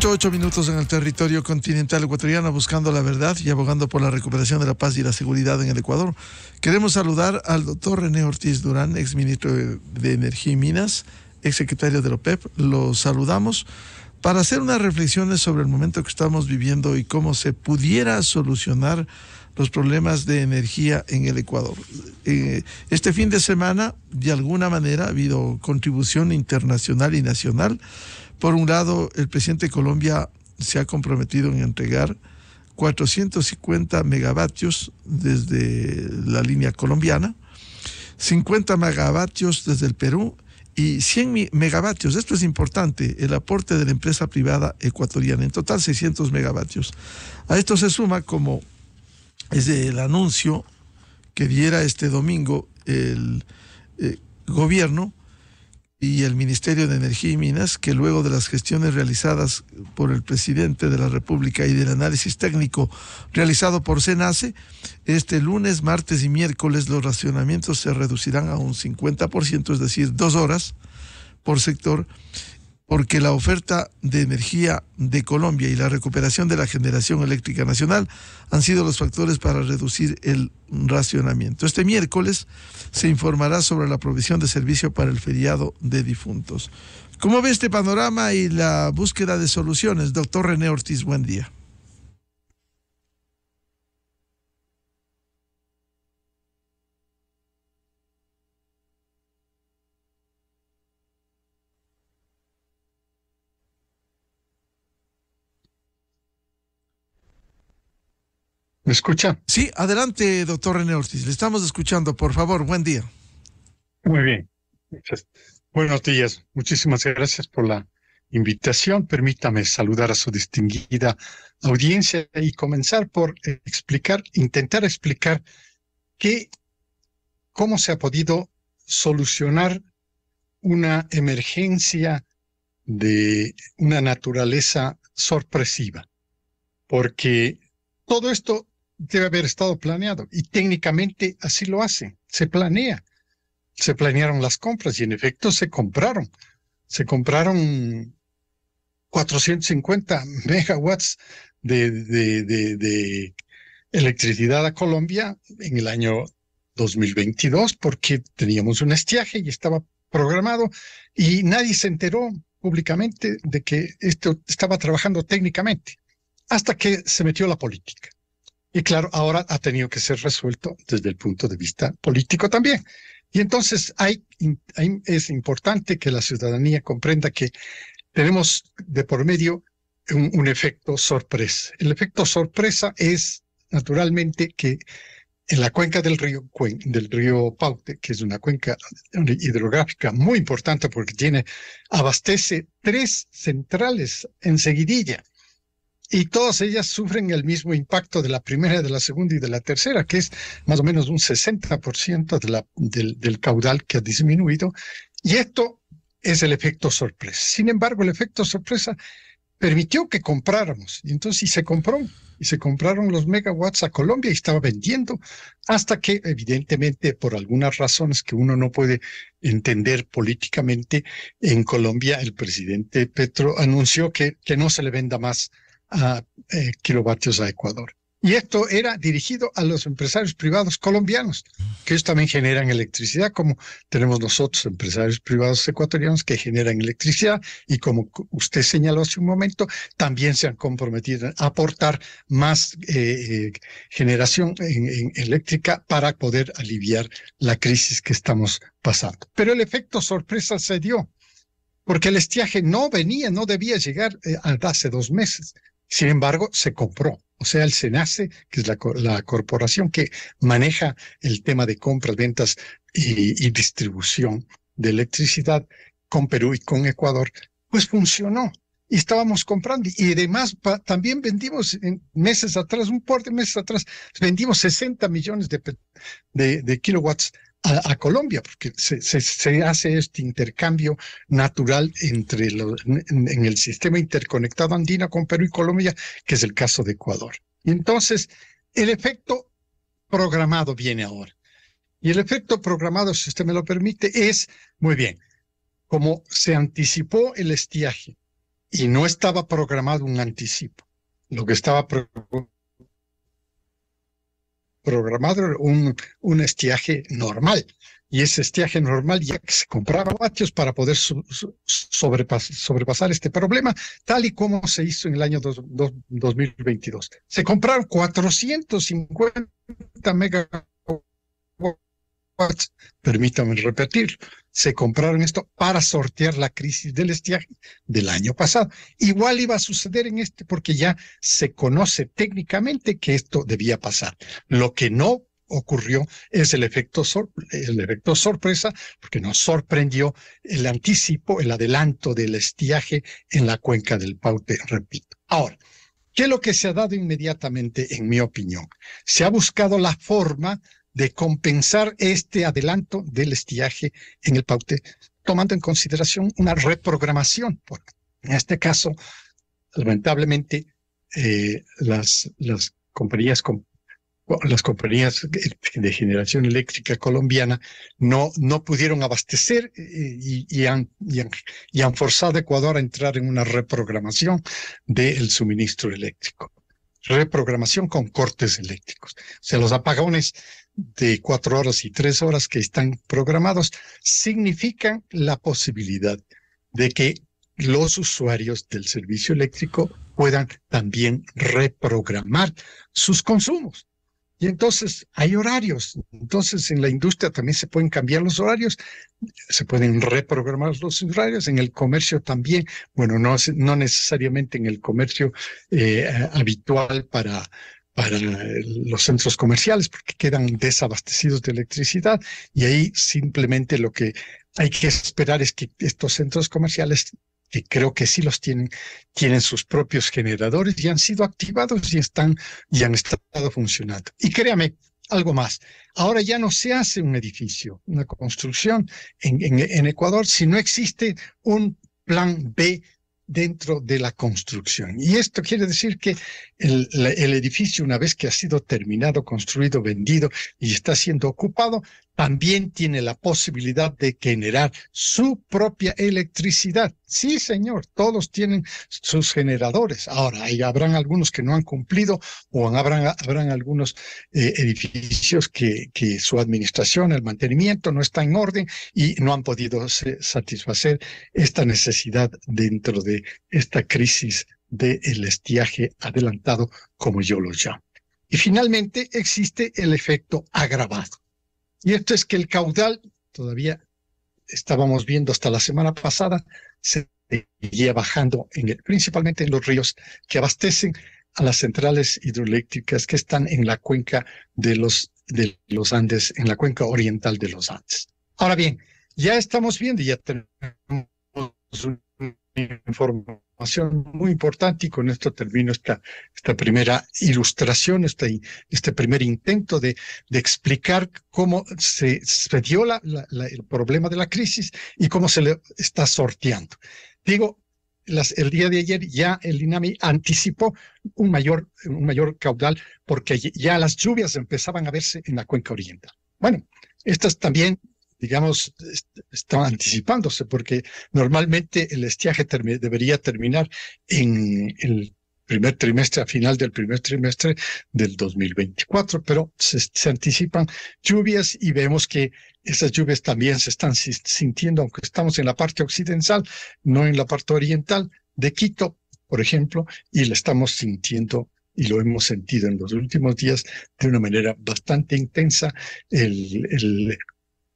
Ocho, minutos en el territorio continental ecuatoriano buscando la verdad y abogando por la recuperación de la paz y la seguridad en el Ecuador. Queremos saludar al doctor René Ortiz Durán, ministro de Energía y Minas, Ex secretario de la OPEP. Lo saludamos para hacer unas reflexiones sobre el momento que estamos viviendo y cómo se pudiera solucionar los problemas de energía en el Ecuador. Eh, este fin de semana, de alguna manera, ha habido contribución internacional y nacional por un lado, el presidente de Colombia se ha comprometido en entregar 450 megavatios desde la línea colombiana, 50 megavatios desde el Perú y 100 megavatios. Esto es importante, el aporte de la empresa privada ecuatoriana, en total 600 megavatios. A esto se suma como es el anuncio que diera este domingo el eh, gobierno y el Ministerio de Energía y Minas que luego de las gestiones realizadas por el presidente de la República y del análisis técnico realizado por SENACE, este lunes, martes y miércoles los racionamientos se reducirán a un 50%, es decir, dos horas por sector, porque la oferta de energía de Colombia y la recuperación de la generación eléctrica nacional han sido los factores para reducir el racionamiento. Este miércoles se informará sobre la provisión de servicio para el feriado de difuntos. ¿Cómo ve este panorama y la búsqueda de soluciones? Doctor René Ortiz, buen día. ¿Me escucha? Sí, adelante, doctor René Ortiz. Le estamos escuchando, por favor. Buen día. Muy bien. buenos días. Muchísimas gracias por la invitación. Permítame saludar a su distinguida audiencia y comenzar por explicar, intentar explicar qué, cómo se ha podido solucionar una emergencia de una naturaleza sorpresiva. Porque todo esto debe haber estado planeado y técnicamente así lo hacen, se planea. Se planearon las compras y en efecto se compraron. Se compraron 450 megawatts de, de, electricidad a Colombia en el año 2022 porque teníamos un estiaje y estaba programado y nadie se enteró públicamente de que esto estaba trabajando técnicamente hasta que se metió la política. Y claro, ahora ha tenido que ser resuelto desde el punto de vista político también. Y entonces hay, es importante que la ciudadanía comprenda que tenemos de por medio un, efecto sorpresa. El efecto sorpresa es naturalmente que en la cuenca del río, del río Paute, que es una cuenca hidrográfica muy importante porque tiene, abastece tres centrales en seguidilla y todas ellas sufren el mismo impacto de la primera, de la segunda y de la tercera, que es más o menos un 60% de la, del, caudal que ha disminuido. Y esto es el efecto sorpresa. Sin embargo, el efecto sorpresa permitió que compráramos. Y entonces y se compró, y se compraron los megawatts a Colombia y estaba vendiendo hasta que, evidentemente, por algunas razones que uno no puede entender políticamente, en Colombia el presidente Petro anunció que, que no se le venda más a, eh, kilovatios a Ecuador. Y esto era dirigido a los empresarios privados colombianos, que ellos también generan electricidad, como tenemos nosotros, empresarios privados ecuatorianos, que generan electricidad y como usted señaló hace un momento, también se han comprometido a aportar más eh, eh, generación eléctrica para poder aliviar la crisis que estamos pasando. Pero el efecto sorpresa se dio porque el estiaje no venía, no debía llegar hace dos meses. Sin embargo, se compró. O sea, el SENACE, que es la, corporación que maneja el tema de compras, ventas y, distribución de electricidad con Perú y con Ecuador, pues funcionó y estábamos comprando. Y además también vendimos en meses atrás, un par de meses atrás, vendimos 60 millones de, de kilowatts a, Colombia, porque se, hace este intercambio natural entre en, el sistema interconectado andino con Perú y Colombia, que es el caso de Ecuador. Y entonces, el efecto programado viene ahora. Y el efecto programado, si usted me lo permite, es, muy bien, como se anticipó el estiaje y no estaba programado un anticipo, lo que estaba programado programado un, un estiaje normal. Y ese estiaje normal ya que se compraba vatios para poder sobrepasar este problema, tal y como se hizo en el año dos, 2022. Se compraron 450 mega permítame repetir, se compraron esto para sortear la crisis del estiaje del año pasado. Igual iba a suceder en este porque ya se conoce técnicamente que esto debía pasar. Lo que no ocurrió es el efecto, el efecto sorpresa, porque nos sorprendió el anticipo, el adelanto del estiaje en la cuenca del Paute, repito. Ahora, ¿qué es lo que se ha dado inmediatamente, en mi opinión? Se ha buscado la forma de compensar este adelanto del estiaje en el Paute, tomando en consideración una reprogramación. en este caso, lamentablemente, eh, las, las compañías con, las compañías de generación eléctrica colombiana no, no pudieron abastecer eh, y, han, y han forzado a Ecuador a entrar en una reprogramación del suministro eléctrico reprogramación con cortes eléctricos. O sea, los apagones de cuatro horas y tres horas que están programados significan la posibilidad de que los usuarios del servicio eléctrico puedan también reprogramar sus consumos. Y entonces hay horarios. Entonces en la industria también se pueden cambiar los horarios, se pueden reprogramar los horarios, en el comercio también. Bueno, no, no necesariamente en el comercio eh, habitual para, para los centros comerciales porque quedan desabastecidos de electricidad y ahí simplemente lo que hay que esperar es que estos centros comerciales que creo que sí los tienen, tienen sus propios generadores y han sido activados y están y han estado funcionando. Y créame, algo más. Ahora ya no se hace un edificio, una construcción en, en Ecuador si no existe un plan B dentro de la construcción. Y esto quiere decir que el, edificio, una vez que ha sido terminado, construido, vendido y está siendo ocupado, también tiene la posibilidad de generar su propia electricidad. Sí, señor, todos tienen sus generadores. Ahora, habrán algunos que no han cumplido o habrán, habrán algunos eh, edificios que su administración, el mantenimiento no está en orden y no han podido satisfacer esta necesidad dentro de esta crisis del estiaje adelantado, como yo lo llamo. Y finalmente existe el efecto agravado. Y esto es que el caudal, todavía estábamos viendo hasta la semana pasada, se seguía bajando en el, principalmente en los ríos que abastecen a las centrales hidroeléctricas que están en la cuenca de los, de los Andes, en la cuenca oriental de los Andes. Ahora bien, ya estamos viendo, ya tenemos un información muy importante y con esto termino esta, esta primera ilustración, este, este primer intento de, de explicar cómo se, se dio la, el problema de la crisis y cómo se le está sorteando. Digo, las, el día de ayer ya el INAMI anticipó un mayor, un mayor caudal porque ya las lluvias empezaban a verse en la cuenca oriental. Bueno, estas también digamos, está anticipándose, porque normalmente el estiaje debería terminar en el primer trimestre, a final del primer trimestre del 2024, pero se, anticipan lluvias y vemos que esas lluvias también se están sintiendo, aunque estamos en la parte occidental, no en la parte oriental de Quito, por ejemplo, y lo estamos sintiendo y lo hemos sentido en los últimos días de una manera bastante intensa. El, el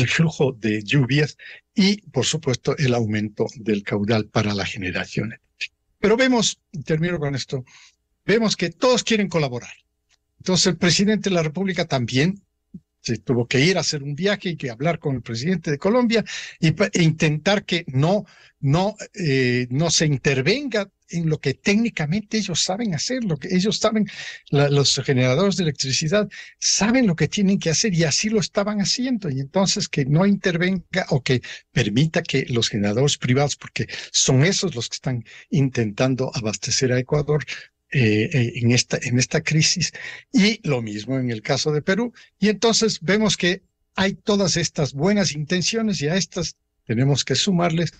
el flujo de lluvias y, por supuesto, el aumento del caudal para la generación Pero vemos, termino con esto, vemos que todos quieren colaborar. Entonces el presidente de la República también se tuvo que ir a hacer un viaje y que hablar con el presidente de Colombia e intentar que no, no, eh, no se intervenga en lo que técnicamente ellos saben hacer, lo que ellos saben, los generadores de electricidad saben lo que tienen que hacer y así lo estaban haciendo. Y entonces que no intervenga o que permita que los generadores privados, porque son esos los que están intentando abastecer a Ecuador, eh, eh, en, esta, en esta crisis y lo mismo en el caso de Perú. Y entonces vemos que hay todas estas buenas intenciones y a estas tenemos que sumarles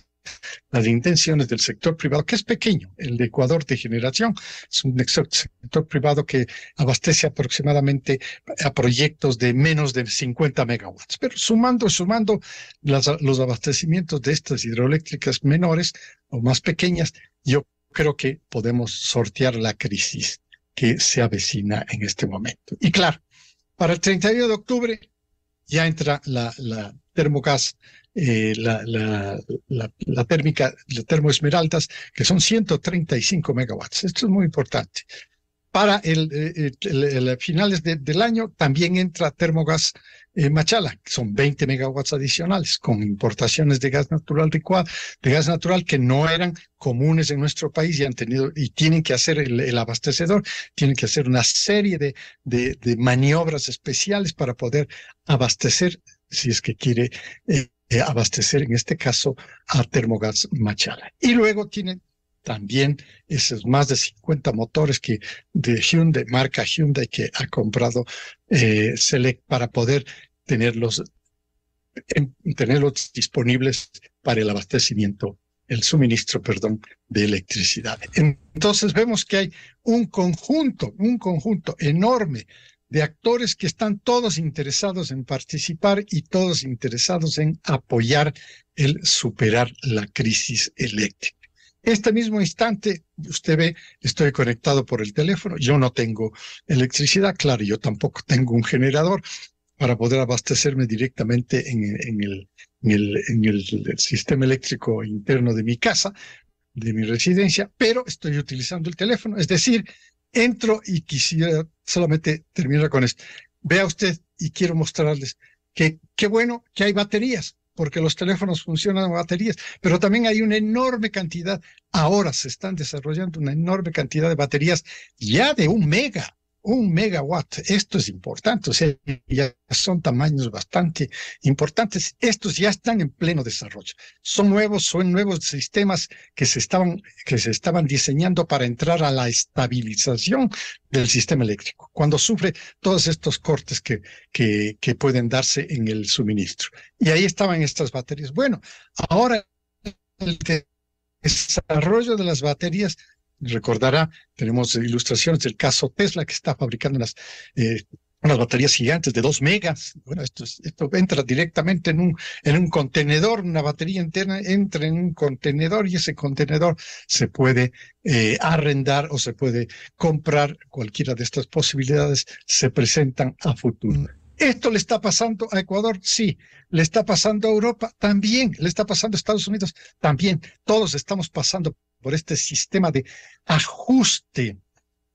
las intenciones del sector privado, que es pequeño, el de Ecuador de generación, es un sector privado que abastece aproximadamente a proyectos de menos de 50 megawatts. Pero sumando, sumando los abastecimientos de estas hidroeléctricas menores o más pequeñas, yo creo que podemos sortear la crisis que se avecina en este momento. Y claro, para el 31 de octubre ya entra la, la eh, la, la, la, térmica, la termoesmeraldas, que son 135 megawatts. Esto es muy importante. Para el, eh, eh, finales del año también entra termogas Machala, que son 20 megawatts adicionales, con importaciones de gas natural de gas natural que no eran comunes en nuestro país y han tenido, y tienen que hacer el, abastecedor, tienen que hacer una serie de, de, maniobras especiales para poder abastecer si es que quiere eh, abastecer en este caso a Termogas Machala. Y luego tienen también esos más de 50 motores que de Hyundai, marca Hyundai que ha comprado eh, Select para poder tenerlos, tenerlos disponibles para el abastecimiento, el suministro, perdón, de electricidad. Entonces vemos que hay un conjunto, un conjunto enorme de actores que están todos interesados en participar y todos interesados en apoyar el superar la crisis eléctrica. Este mismo instante, usted ve, estoy conectado por el teléfono, yo no tengo electricidad, claro, yo tampoco tengo un generador para poder abastecerme directamente en, el sistema eléctrico interno de mi casa, de mi residencia, pero estoy utilizando el teléfono, es decir, entro y quisiera, solamente terminar con esto. Vea usted y quiero mostrarles que qué bueno que hay baterías, porque los teléfonos funcionan con baterías, pero también hay una enorme cantidad, ahora se están desarrollando una enorme cantidad de baterías ya de un mega, un megawatt. Esto es importante, o sea, ya son tamaños bastante importantes. Estos ya están en pleno desarrollo. Son nuevos, son nuevos sistemas que se estaban, que se estaban diseñando para entrar a la estabilización del sistema eléctrico, cuando sufre todos estos cortes que, que, que pueden darse en el suministro. Y ahí estaban estas baterías. Bueno, ahora el desarrollo de las baterías recordará, tenemos ilustraciones del caso Tesla que está fabricando unas, eh, unas baterías gigantes de dos megas. Bueno, esto, esto entra directamente en un, en un contenedor, una batería interna entra en un contenedor y ese contenedor se puede eh, arrendar o se puede comprar. Cualquiera de estas posibilidades se presentan a futuro. Mm. ¿Esto le está pasando a Ecuador? Sí. ¿Le está pasando a Europa? También. ¿Le está pasando a Estados Unidos? También. Todos estamos pasando por este sistema de ajuste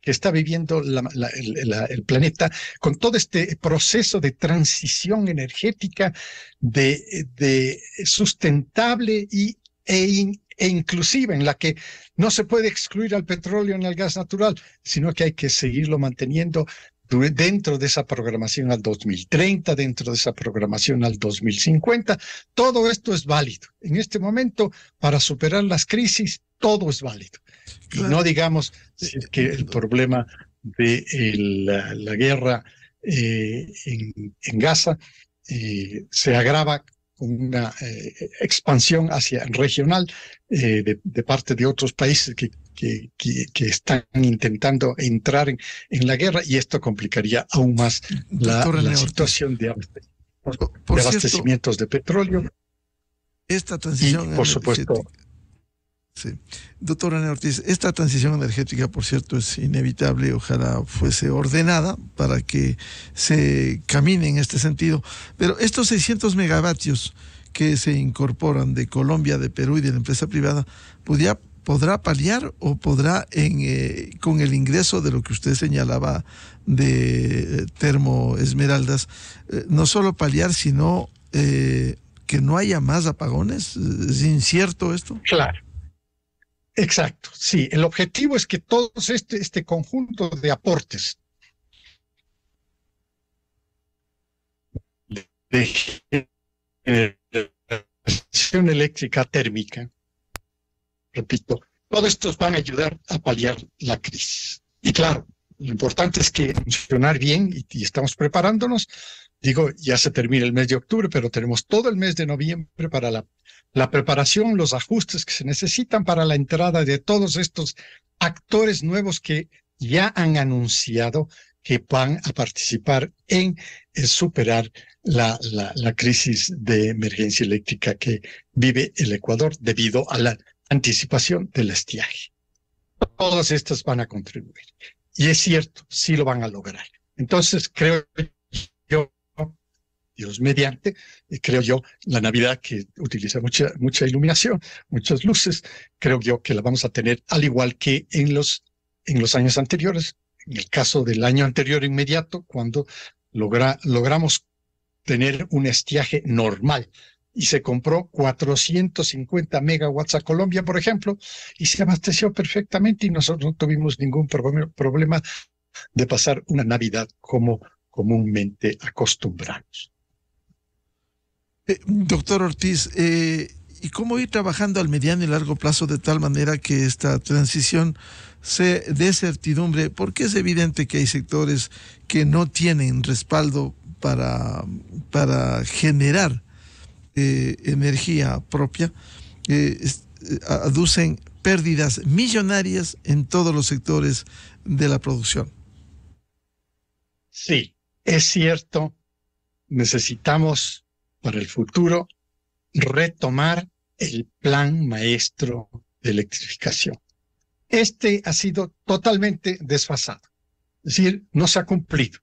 que está viviendo el planeta con todo este proceso de transición energética de, sustentable y, e, e, inclusiva, en la que no se puede excluir al petróleo ni al gas natural, sino que hay que seguirlo manteniendo dentro de esa programación al 2030, dentro de esa programación al 2050. Todo esto es válido en este momento para superar las crisis todo es válido. Y no digamos eh, que el problema de eh, la, guerra eh, en, Gaza se agrava con una expansión hacia regional de, parte de otros países que, están intentando entrar en, la guerra y esto complicaría aún más la, situación de, abastecimientos de petróleo. Esta transición por supuesto, Sí. Doctora Ortiz, esta transición energética, por cierto, es inevitable, ojalá fuese ordenada para que se camine en este sentido, pero estos 600 megavatios que se incorporan de Colombia, de Perú y de la empresa privada, ¿podría, podrá paliar o podrá, eh, con el ingreso de lo que usted señalaba de eh, termo esmeraldas, eh, no solo paliar, sino que no haya más apagones? ¿Es incierto esto? Claro. Exacto, sí. El objetivo es que todo este, este conjunto de aportes de, de generación eléctrica térmica, repito, todos estos van a ayudar a paliar la crisis. Y claro, lo importante es que funcionar bien y, estamos preparándonos. Digo, ya se termina el mes de octubre, pero tenemos todo el mes de noviembre para la, la preparación, los ajustes que se necesitan para la entrada de todos estos actores nuevos que ya han anunciado que van a participar en, superar la, la, la, crisis de emergencia eléctrica que vive el Ecuador debido a la anticipación del estiaje. Todas estas van a contribuir. Y es cierto, sí lo van a lograr. Entonces, creo yo, Dios mediante, eh, creo yo, la Navidad que utiliza mucha, mucha iluminación, muchas luces, creo yo que la vamos a tener al igual que en los, en los años anteriores, en el caso del año anterior inmediato, cuando logra, logramos tener un estiaje normal y se compró 450 megawatts a Colombia, por ejemplo, y se abasteció perfectamente y nosotros no tuvimos ningún problema de pasar una Navidad como comúnmente acostumbramos. Eh, doctor Ortiz, eh, ¿y cómo ir trabajando al mediano y largo plazo de tal manera que esta transición se dé certidumbre? Porque es evidente que hay sectores que no tienen respaldo para, para generar eh, energía propia, eh, eh, aducen pérdidas millonarias en todos los sectores de la producción. Sí, es cierto, necesitamos para el futuro retomar el plan maestro de electrificación. Este ha sido totalmente desfasado, es decir, no se ha cumplido.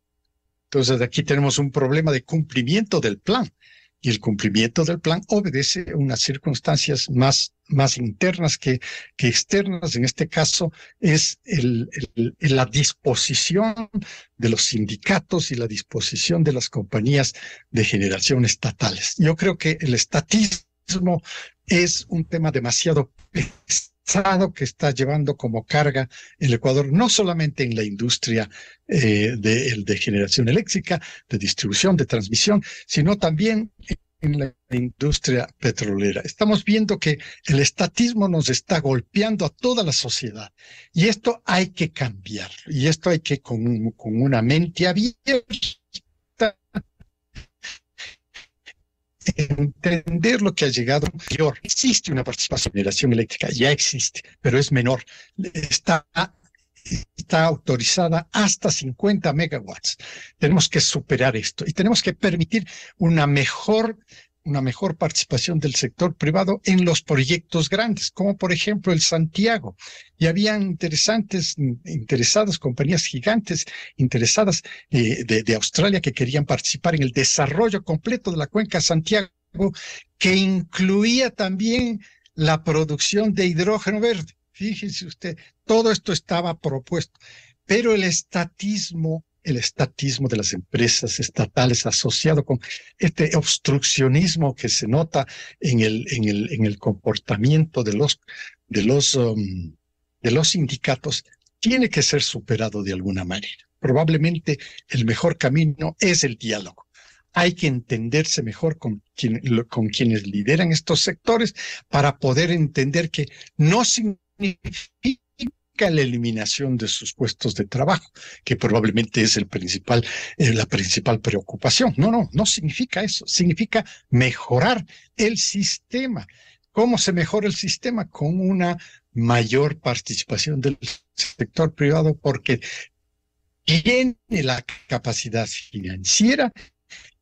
Entonces aquí tenemos un problema de cumplimiento del plan y el cumplimiento del plan obedece unas circunstancias más, más internas que, que externas. En este caso es el, la disposición de los sindicatos y la disposición de las compañías de generación estatales. Yo creo que el estatismo es un tema demasiado que está llevando como carga el Ecuador, no solamente en la industria eh, de, generación eléctrica, de distribución, de transmisión, sino también en la industria petrolera. Estamos viendo que el estatismo nos está golpeando a toda la sociedad y esto hay que cambiar y esto hay que con una mente abierta entender lo que ha llegado mayor Existe una participación en generación eléctrica, ya existe, pero es menor. Está, está autorizada hasta 50 megawatts. Tenemos que superar esto y tenemos que permitir una mejor una mejor participación del sector privado en los proyectos grandes, como por ejemplo el Santiago. Y habían interesantes, interesadas, compañías gigantes interesadas eh, de, de Australia que querían participar en el desarrollo completo de la cuenca Santiago, que incluía también la producción de hidrógeno verde. Fíjense usted, todo esto estaba propuesto, pero el estatismo el estatismo de las empresas estatales asociado con este obstruccionismo que se nota en el, en el, en el comportamiento de los, de, los, um, de los sindicatos, tiene que ser superado de alguna manera. Probablemente el mejor camino es el diálogo. Hay que entenderse mejor con, con quienes lideran estos sectores para poder entender que no significa la eliminación de sus puestos de trabajo, que probablemente es eh, la principal preocupación. No, no, no significa eso. Significa mejorar el sistema. ¿Cómo se mejora el sistema? Con una mayor participación del sector privado porque tiene la capacidad financiera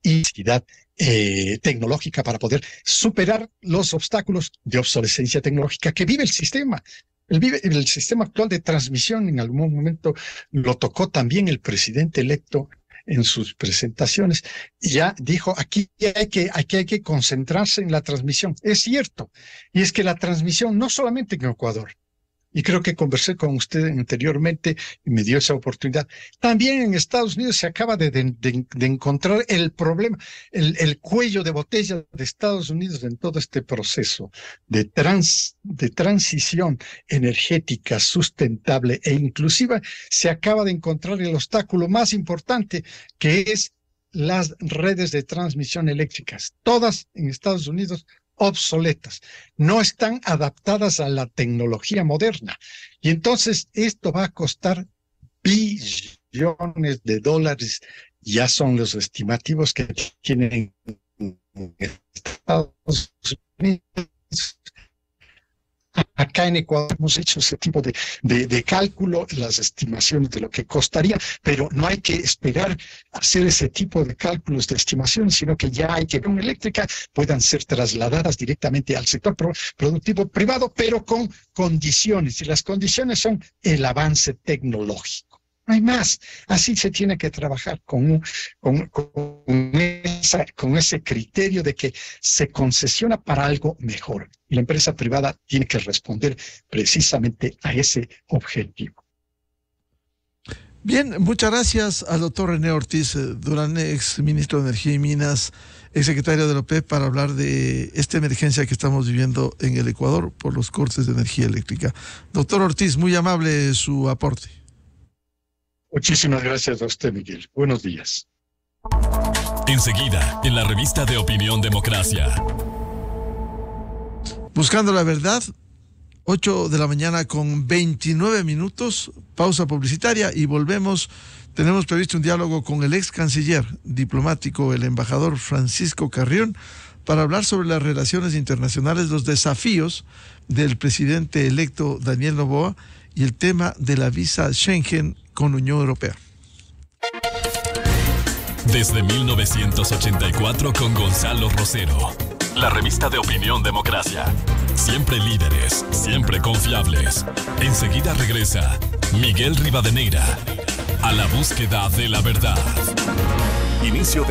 y capacidad eh, tecnológica para poder superar los obstáculos de obsolescencia tecnológica que vive el sistema. El, sistema actual de transmisión en algún momento lo tocó también el presidente electo en sus presentaciones. Ya dijo, aquí hay, que, aquí hay que concentrarse en la transmisión. Es cierto. Y es que la transmisión, no solamente en Ecuador, y creo que conversé con usted anteriormente y me dio esa oportunidad. También en Estados Unidos se acaba de, encontrar el problema, el, cuello de botella de Estados Unidos en todo este proceso de, de transición energética sustentable e inclusiva. Se acaba de encontrar el obstáculo más importante que es las redes de transmisión eléctricas. Todas en Estados Unidos obsoletas, no están adaptadas a la tecnología moderna. Y entonces esto va a costar billones de dólares. Ya son los estimativos que tienen Estados Unidos Acá en Ecuador hemos hecho ese tipo de, cálculo, las estimaciones de lo que costaría, pero no hay que esperar hacer ese tipo de cálculos de estimaciones, sino que ya hay que con eléctrica puedan ser trasladadas directamente al sector productivo privado, pero con condiciones. Y las condiciones son el avance tecnológico. No hay más. Así se tiene que trabajar con, con, ese criterio de que se concesiona para algo mejor. Y la empresa privada tiene que responder precisamente a ese objetivo. Bien, muchas gracias al doctor René Ortiz eh, Durán, ex ministro de Energía y Minas, ex secretario de la OPEP, para hablar de esta emergencia que estamos viviendo en el Ecuador por los cortes de energía eléctrica. Doctor Ortiz, muy amable su aporte. Muchísimas gracias a usted, Miguel. Buenos días. Enseguida, en la revista de Opinión Democracia. Buscando la verdad, 8 de la mañana con 29 minutos, pausa publicitaria y volvemos. Tenemos previsto un diálogo con el ex canciller diplomático, el embajador Francisco Carrión, para hablar sobre las relaciones internacionales, los desafíos del presidente electo Daniel Novoa y el tema de la visa Schengen con Unión Europea. Desde 1984 con Gonzalo Rosero la revista de opinión democracia. Siempre líderes, siempre confiables. Enseguida regresa Miguel Rivadeneira a la búsqueda de la verdad. Inicio de